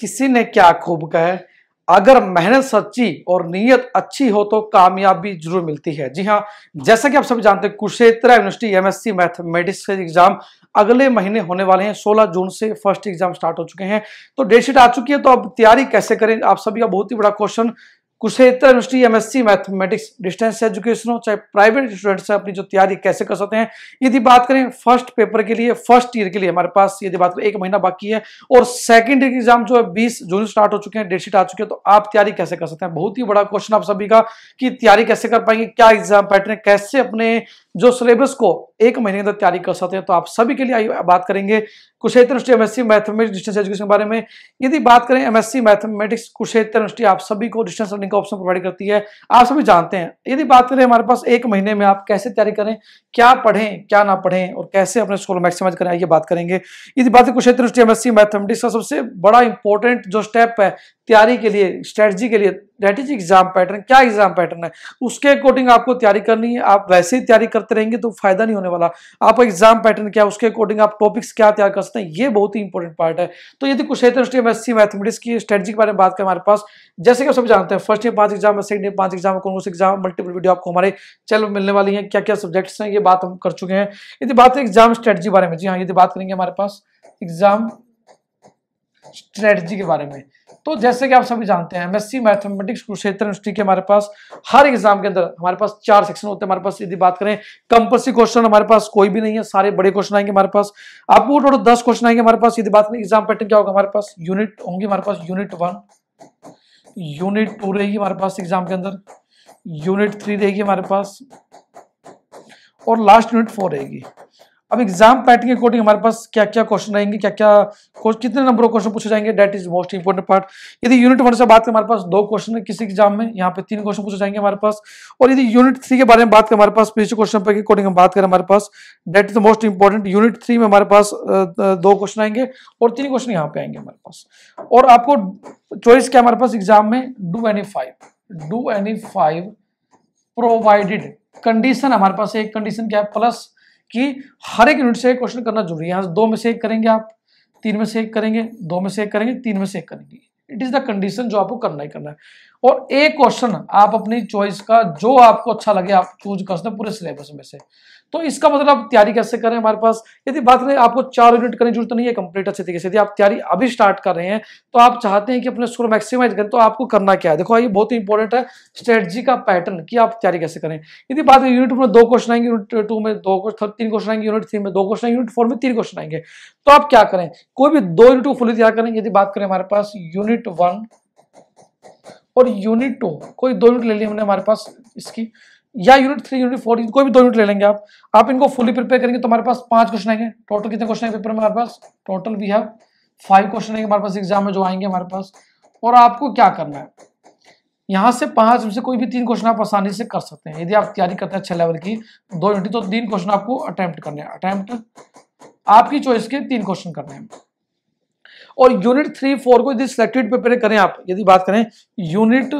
किसी ने क्या खूब कहे अगर मेहनत सच्ची और नीयत अच्छी हो तो कामयाबी जरूर मिलती है जी हाँ जैसा कि आप सभी जानते हैं कुशेत्रा यूनिवर्सिटी एमएससी मैथमेटिक्स के एग्जाम अगले महीने होने वाले हैं 16 जून से फर्स्ट एग्जाम स्टार्ट हो चुके हैं तो डेट शीट आ चुकी है तो अब तैयारी कैसे करें आप सभी का बहुत ही बड़ा question Kurukshetra university M S C mathematics distance education हो चाहे प्राइवेट स्टूडेंट्स हैं अपनी जो तैयारी कैसे कर सकते हैं यदि बात करें फर्स्ट पेपर के लिए फर्स्ट ईयर के लिए हमारे पास यदि बात करें एक महीना बाकी है और सेकंड ईयर एग्जाम जो है बीस जून स्टार्ट हो चुके हैं डेट शीट आ चुकी है तो आप तैयारी कैसे कर सकते हैं बहुत ही बड़ा क्वेश्चन आप सभी का कि तैयारी कैसे कर पाएंगे क्या एग्जाम पैटर्न कैसे अपने जो सिलेबस को एक महीने के अंदर तैयारी कर सकते हैं तो आप सभी के लिए बात करेंगे Kurukshetra MSc mathematics distance education के बारे में यदि बात करें एमएससी मैथमेटिक्स कुशेत्र आप सभी को डिस्टेंस लर्निंग का ऑप्शन प्रोवाइड करती है आप सभी जानते हैं यदि बात करें हमारे पास एक महीने में आप कैसे तैयारी करें क्या पढ़ें क्या ना पढ़ें और कैसे अपने स्कोर मैक्सिमाइज करें आइए बात करेंगे यदि बात करें कुशेत्र एमएससी मैथमेटिक्स का सबसे बड़ा इंपॉर्टेंट जो स्टेप है तैयारी के लिए स्ट्रेटजी के लिए डेट इज एग्जाम पैटर्न क्या एग्जाम पैटर्न है उसके अकॉर्डिंग आपको तैयारी करनी है आप वैसे ही तैयारी करते रहेंगे तो फायदा नहीं होने वाला आप एग्जाम पैटर्न क्या उसके अकॉर्डिंग आप टॉपिक्स क्या तैयार कर सकते हैं ये बहुत ही इंपॉर्टेंट पार्ट है तो यदि कुछ है तो मैथमेटिक्स की स्ट्रेटजी के बारे में बात करें हमारे पास जैसे कि सब जानते हैं फर्स्ट ईयर पांच एग्जाम है सेकंड ईयर पांच एग्जाम कौन कौन से एग्जाम मल्टीपल वीडियो आपको हमारे चैनल में मिलने वाली है क्या क्या सब्जेक्ट्स हैं ये बात हम कर चुके हैं यदि बात है एग्जाम स्ट्रेटजी बारे में जी हाँ यदि बात करेंगे हमारे पास एग्जाम स्ट्रेटजी के बारे में तो जैसे कि आप सभी जानते हैं एमएससी मैथमेटिक्स कुरुक्षेत्र यूनिवर्सिटी के हमारे पास हर एग्जाम के अंदर हमारे पास चार सेक्शन होते हैं हमारे पास यदि बात करें कंपल्सरी क्वेश्चन हमारे पास कोई भी नहीं है सारे बड़े क्वेश्चन आएंगे हमारे पास आपको टोटल दस क्वेश्चन आएंगे हमारे पास यदि बात करें एग्जाम पैटर्न क्या होगा हमारे पास यूनिट होंगे हमारे पास यूनिट वन यूनिट टू रहेगी हमारे पास एग्जाम के अंदर यूनिट थ्री रहेगी हमारे पास और लास्ट यूनिट फोर रहेगी अब एग्जाम पैटर्न के अकॉर्डिंग हमारे पास क्या क्या क्वेश्चन रहेंगे क्या क्या कितने नंबर क्वेश्चन पूछे जाएंगे that is most important part यदि यूनिट वन से बात करें हमारे पास दो क्वेश्चन है किसी एग्जाम में यहाँ पे तीन क्वेश्चन पूछे जाएंगे हमारे पास और यदि यूनिट थ्री के बारे में बात करें हमारे पास पीछे क्वेश्चन पर अकॉर्डिंग हम बात करें हमारे पास that is the most important unit three में हमारे पास दो क्वेश्चन आएंगे और तीन क्वेश्चन यहाँ पे आएंगे हमारे पास और आपको चॉइस क्या हमारे पास एग्जाम में do any five do any five provided condition हमारे पास एक कंडीशन क्या है प्लस कि हर एक यूनिट से क्वेश्चन करना जरूरी है दो में से एक करेंगे आप तीन में से एक करेंगे दो में से एक करेंगे तीन में से एक करेंगे इट इज़ द कंडीशन जो आपको करना ही करना है और एक क्वेश्चन आप अपनी चॉइस का जो आपको अच्छा लगे आप चूज कर सकते पूरे सिलेबस में से तो इसका मतलब आप तैयारी कैसे करें हमारे पास यदि बात करें आपको चार यूनिट करने की जरूरत नहीं है कंप्लीट अच्छे तरीके से यदि आप तैयारी अभी स्टार्ट कर रहे हैं तो आप चाहते हैं कि अपने स्कोर मैक्सिमाइज करें तो आपको करना क्या है देखो ये बहुत ही इंपॉर्टेंट है स्ट्रेटजी का पैटर्न कि आप तैयारी कैसे करें यदि बात करें यूनिट में दो क्वेश्चन आएंगे यूनिट टू में दो तीन क्वेश्चन आएंगे यूनिट थ्री में दो क्वेश्चन यूनिट फोर में तीन क्वेश्चन आएंगे तो आप क्या करें कोई भी दो यूनिट को फुली तैयार करें यदि बात करें हमारे पास यूनिट वन और यूनिट टू कोई दो यूनिट ले ली हमने हमारे पास इसकी या यूनिट थ्री यूनिट फोर कोई भी दो यूनिट ले लेंगे आप आप इनको फुली प्रिपेयर करेंगे तो हमारे पास पांच क्वेश्चन आएंगे टोटल कितने क्वेश्चन पेपर में हमारे पास total we have five question आएंगे हमारे पास एग्जाम में जो आएंगे हमारे पास और आपको क्या करना है यहाँ से पांच में से कोई भी तीन क्वेश्चन आप आसानी से कर सकते हैं यदि आप तैयारी करते हैं अच्छे लेवल की दो यूनिट तो तीन क्वेश्चन आपको अटैम्प्ट करने हैं अटैम्प्ट आपकी चॉइस के तीन क्वेश्चन करने हैं और यूनिट थ्री फोर को यदि सिलेक्टेड पेपर करें आप यदि बात करें यूनिट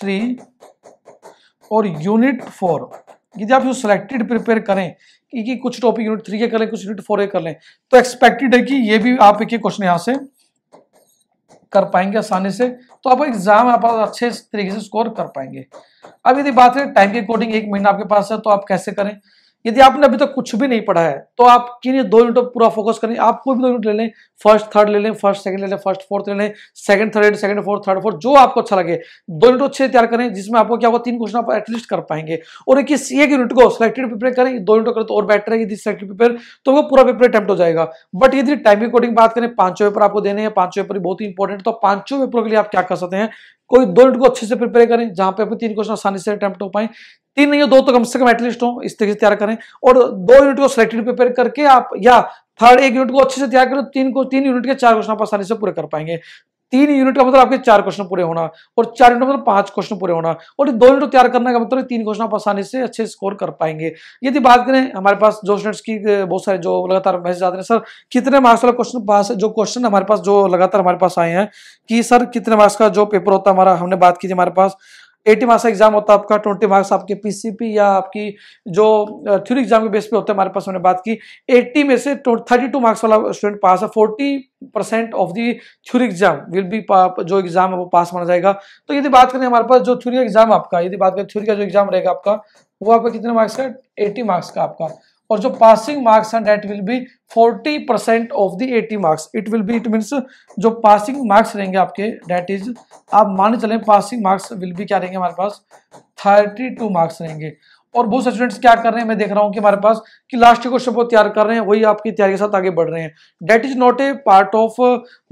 थ्री और यूनिट फोर यदि आप सिलेक्टेड प्रिपेयर करें कि, कि कुछ टॉपिक यूनिट थ्री के करें कुछ यूनिट फोर के कर लें तो एक्सपेक्टेड है कि ये भी आप एक क्वेश्चन यहां से कर पाएंगे आसानी से तो आप एग्जाम आप अच्छे तरीके से स्कोर कर पाएंगे अब यदि बात है टाइम की अकॉर्डिंग एक महीना आपके पास है तो आप कैसे करें यदि आपने अभी तक तो कुछ भी नहीं पढ़ा है तो आप किन दो मिनट पर पूरा फोकस करें आप कोई भी दो यूनिट ले लें फर्स्ट थर्ड ले लें फर्स्ट सेकंड ले लें फर्स्ट फोर्थ ले लें second third second fourth third fourth जो आपको अच्छा लगे दो मिनट अच्छे तैयार करें जिसमें आपको क्या होगा तीन क्वेश्चन आप एटलीस्ट कर पाएंगे और एक इस एक यूनिट को सिलेक्टेड प्रिपेयर करें दो मिनट करें तो और बेटर है यदि सिलेक्टेड प्रिपेयर तो वो पूरा पेपर अटैम्प्ट हो जाएगा बट यदि टाइम अकॉर्डिंग बात करें पांचों पेपर आपको देने हैं पांचों पेपर बहुत ही इंपॉर्टेंट तो पांचों पेपरों के लिए आप क्या कर सकते हैं कोई दो यूनिट को अच्छे से प्रिपेयर करें जहां पे अपने तीन क्वेश्चन आसानी से अटैम्प्ट हो पाए तीन नहीं हो दो तो कम से कम एटलीस्ट हो इस तरीके से तैयार करें और दो यूनिट को सिलेक्टेड प्रिपेयर करके आप या थर्ड एक यूनिट को अच्छे से तैयार करें तीन को तीन यूनिट के चार क्वेश्चन आप आसानी से पूरे कर पाएंगे तीन यूनिट का मतलब आपके चार क्वेश्चन पूरे होना और चार यूनिट का मतलब पांच क्वेश्चन पूरे होना और दो यूनिट तैयार करने का मतलब तीन क्वेश्चन आप आसानी से अच्छे स्कोर कर पाएंगे यदि बात करें हमारे पास जो स्टूडेंट्स की बहुत सारे जो लगातार मैसेज आते हैं सर कितने मार्क्स वाला क्वेश्चन पास जो क्वेश्चन हमारे पास जो लगातार हमारे पास आए हैं कि सर कितने मार्क्स का जो पेपर होता है हमारा हमने बात की थी हमारे पास एटी मार्क्स का एग्जाम होता है आपका ट्वेंटी मार्क्स आपके पीसीपी या आपकी जो थ्योरी एग्जाम के बेस पे होता है हमारे पास हमने बात की एट्टी में से थर्टी टू मार्क्स वाला स्टूडेंट पास है forty percent of the theory exam will be जो एग्जाम है वो पास माना जाएगा तो यदि बात करें हमारे पास जो थ्योरी एग्जाम आपका यदि बात करें थ्योरी का जो एग्जाम रहेगा आपका वो आपका कितने मार्क्स का एट्टी मार्क्स का आपका और जो पासिंग मार्क्स हैं that will be 40 percent of the 80 marks it will be it means जो पासिंग मार्क्स रहेंगे आपके डेट इज आप मान चले पासिंग मार्क्स विल बी क्या रहेंगे हमारे पास 32 मार्क्स रहेंगे और बहुत से स्टूडेंट्स क्या कर रहे हैं मैं देख रहा हूँ कि हमारे पास कि लास्ट क्वेश्चन बहुत तैयार कर रहे हैं वही आपकी तैयारी के साथ आगे बढ़ रहे हैं that is not a part of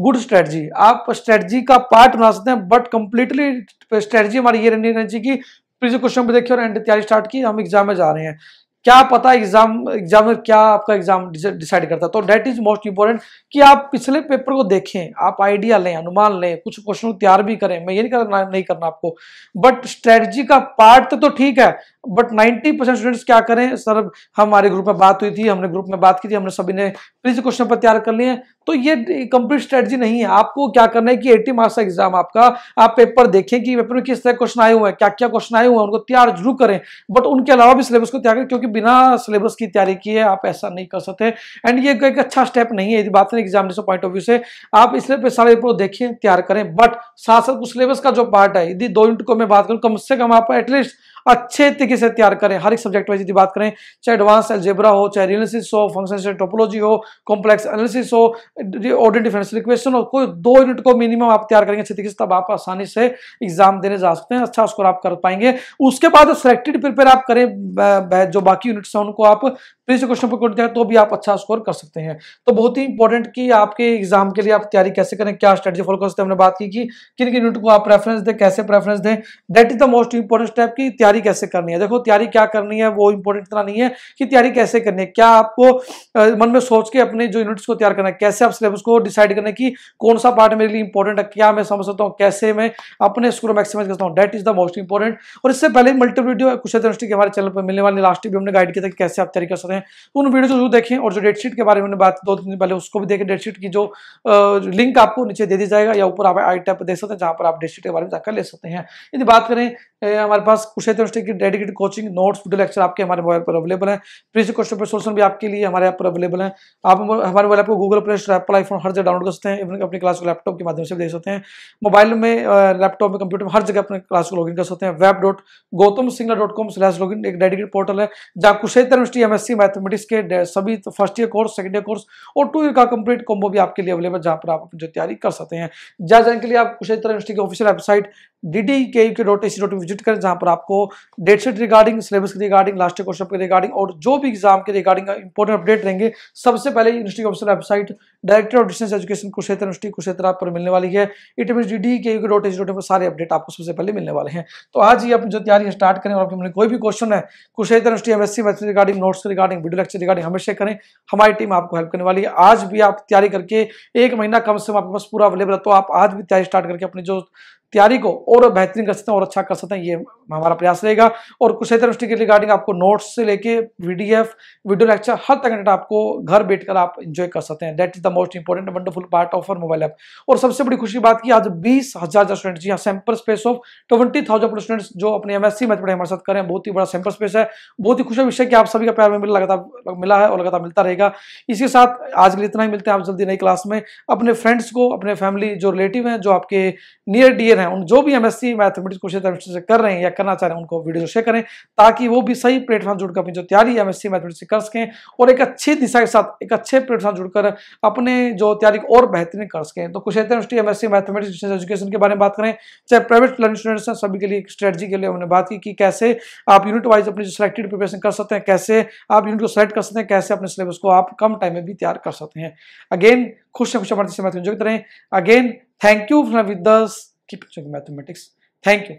good strategy आप स्ट्रेटजी का पार्ट बना सकते हैं बट कंप्लीटली स्ट्रेटजी हमारी ये रहनी रहनी चाहिए कि प्रीवियस क्वेश्चन पर देखिए और एंड तैयारी स्टार्ट की हम एग्जाम में जा रहे हैं क्या पता एग्जाम एग्जामिनर क्या आपका एग्जाम डिसाइड करता है तो डेट इज मोस्ट इंपॉर्टेंट कि आप पिछले पेपर को देखें आप आइडिया लें अनुमान लें कुछ क्वेश्चन तैयार भी करें मैं ये नहीं करना नहीं करना आपको बट स्ट्रेटजी का पार्ट तो ठीक है बट 90 परसेंट स्टूडेंट्स क्या करें सर हमारे ग्रुप में बात हुई थी हमने ग्रुप में बात की थी हमने सभी ने प्लीज क्वेश्चन पर तैयार कर लिए तो ये कंप्लीट स्ट्रेटजी नहीं है आपको क्या करना है कि एट्टी मार्क्स का एग्जाम आपका आप पेपर देखें कि पेपर में किस तरह क्वेश्चन आए हुए हैं क्या क्या क्वेश्चन आए हुए हैं उनको तैयार जरूर करें बट उनके अलावा भी सिलेबस को तैयार करें क्योंकि बिना सिलेबस की तैयारी की है आप ऐसा नहीं कर सकते एंड ये एक अच्छा स्टेप नहीं है यदि बात करें एग्जामिनेशन पॉइंट ऑफ व्यू से आप इस इसलिए सारे पेपर देखिए तैयार करें बट साथ साथ सिलेबस का जो पार्ट है यदि दो यूनिट को मैं बात करूँ कम से कम आप एटलीस्ट अच्छे तरीके से तैयार करें हर एक सब्जेक्ट वाइज यदि बात करें चाहे एडवांस एल्जेब्रा हो चाहे रियलिसिस हो फंक्शन टोपोलॉजी हो कॉम्प्लेक्स एनालिसिस हो ऑर्डर डिफरेंशियल इक्वेशन हो कोई दो यूनिट को मिनिमम आप तैयार करेंगे अच्छे तरीके से तब आप आसानी से एग्जाम देने जा सकते हैं अच्छा स्कोर आप कर पाएंगे उसके बाद सिलेक्टेड प्रिपेयर आप करें जो बाकी यूनिट्स हैं उनको आप प्रीवियस क्वेश्चन पर कोड तो भी आप अच्छा स्कोर कर सकते हैं तो बहुत ही इंपॉर्टेंट कि आपके एग्जाम के लिए आप तैयारी कैसे करें क्या स्ट्रेटजी फॉलो कर सकते हैं हमने बात की कि किन किन यूनिट को आप प्रेफरेंस दें कैसे प्रेफरेंस दें that is the most important step की तैयारी तैयारी कैसे करनी है देखो तैयारी क्या करनी है वो इंपॉर्टेंट इतना नहीं है कि तैयारी कैसे करनी है क्या आपको मन में सोच के अपने जो यूनिट्स को तैयार करना है कैसे आप सिलेबस को डिसाइड करना है कि कौन सा पार्ट मेरे लिए इंपॉर्टेंट है क्या मैं समझ सकता हूँ कैसे मैं अपने स्कूल में एक्सरसाइज करता हूँ that is the most important और इससे पहले मल्टी वीडियो कुछ यूनिवर्सिटी के हमारे चैनल पर मिलने वाले लास्ट भी हमने गाइड किया था कि कैसे आप तैयारी कर सकते हैं उन वीडियो को जरूर देखें और जो डेटशीट के बारे में बात दो दिन पहले उसको भी देखें डेटशीट की जो लिंक आपको नीचे दे दी जाएगा या ऊपर आप आई टैप देख सकते हैं जहाँ पर आप डेटशीट के बारे में जाकर ले सकते हैं यदि बात करें हमारे पास कुछ यूनिवर्सिटी की dedicated coaching notes video lecture आपके हमारे मोबाइल पर अवेलेबल है प्रीसी क्वेश्चन पर सोल्यूशन भी आपके लिए हमारे ऐप पर अवेलेबल है आप हमारे मोबाइल को Google Play Store Apple iPhone हर जगह डाउनलोड कर सकते हैं इवन अपनी क्लास को लैपटॉप के माध्यम से भी देख सकते हैं मोबाइल में लैपटॉप में कंप्यूटर में हर जगह अपने क्लास को लॉगिन कर सकते हैं web dot Gautam Singla dot com slash login एक डेडिकेट पोर्टल है जहाँ Kurukshetra university M S C mathematics के सभी first year course second year course और टू ईयर का कंप्लीट कॉम्बो भी आपके लिए अवेलेबल जहाँ पर आप अपनी तैयारी कर सकते हैं जहाँ जाने के लिए आप कुशेतर यूनिवर्सिटी की official website D D K U K dot A C dot visit करें जहाँ पर आपको डेट रिगार्डिंग सिलेबस के रिगार्डिंग लास्ट क्वेश्चन के रिगार्डिंग और जो भी एग्जाम के रिगार्डिंग इंपॉर्टेंट अपडेट रहेंगे सबसे पहले university officer website director of distance education Kurukshetra university Kurukshetra आप पर मिलने वाली है it mean D D K U K dot A C dot पर सारे अपडेट आपको सबसे पहले मिलने वाले हैं तो आज ही अपनी जो तैयारी स्टार्ट करें और आपके कोई भी क्वेश्चन है Kurukshetra university M S C math regarding notes regarding video lecture regarding हमेशा करें हमारी टीम आपको हेल्प करने वाली है आज भी आप तैयारी करके एक महीना कम से कम आपके पास पूरा अवेलेबल है तो आप आज भी तैयारी स्टार्ट करके अपने जो तैयारी को और बेहतरीन कर सकते हैं और अच्छा कर सकते हैं ये हमारा प्रयास रहेगा और कुशेत्र यूनिवर्सिटी के रिगार्डिंग आपको नोट्स से लेके वीडीएफ वीडियो लेक्चर हर कंटेंट आपको घर बैठकर आप एंजॉय कर सकते हैं that is the most important wonderful part of our mobile app और सबसे बड़ी खुशी बात की आज बीस हजार स्टूडेंट जी हाँ sample space of twenty thousand students जो अपने एम एस सी मैथ पढ़ाई हमारे साथ करें बहुत ही बड़ा सैंपल स्पेस है बहुत ही खुशी विषय कि आप सभी का प्यार में लगातार मिला है और लगातार मिलता रहेगा इसके साथ आज के लिए इतना ही मिलते हैं आप जल्दी नई क्लास में अपने फ्रेंड्स को अपने फैमिली जो रिलेटिव हैं जो आपके नियर डियर हैं उन जो भी M S C mathematics question से कर रहे हैं या करना चाह रहे हैं उनको वीडियो शेयर करें ताकि वो भी सही प्लेटफॉर्म जुड़कर अपनी जो तैयारी एम एस मैथमेटिक्स कर सकें और एक अच्छी दिशा के साथ एक अच्छे प्लेटफॉर्म जुड़कर अपने जो तैयारी और बेहतरीन कर सकें तो कुछ university M S mathematics education के बारे में बात करें चाहे प्राइवेट लर्निंग स्टूडेंट्स हैं सभी के लिए स्ट्रेटजी के लिए उन्होंने बात की कि कैसे आप यूनिट वाइज अपनी जो सिलेक्टेड प्रिपरेशन कर सकते हैं कैसे आप यूनिट को सेलेक्ट कर सकते हैं कैसे अपने सिलेबस को आप कम टाइम में भी तैयार कर सकते हैं अगेन खुश खुश हमारे mathematics again thank you with keep mathematics thank you